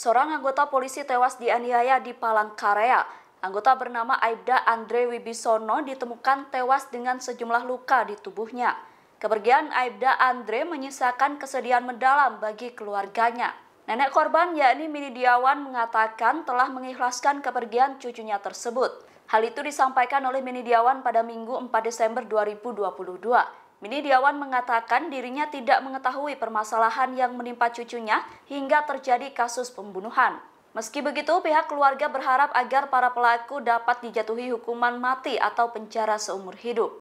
Seorang anggota polisi tewas dianiaya di Palangkaraya. Anggota bernama Aibda Andre Wibisono ditemukan tewas dengan sejumlah luka di tubuhnya. Kepergian Aibda Andre menyisakan kesedihan mendalam bagi keluarganya. Nenek korban yakni Minidiawan mengatakan telah mengikhlaskan kepergian cucunya tersebut. Hal itu disampaikan oleh Minidiawan pada Minggu 4 Desember 2022. Diawan mengatakan dirinya tidak mengetahui permasalahan yang menimpa cucunya hingga terjadi kasus pembunuhan. Meski begitu, pihak keluarga berharap agar para pelaku dapat dijatuhi hukuman mati atau penjara seumur hidup.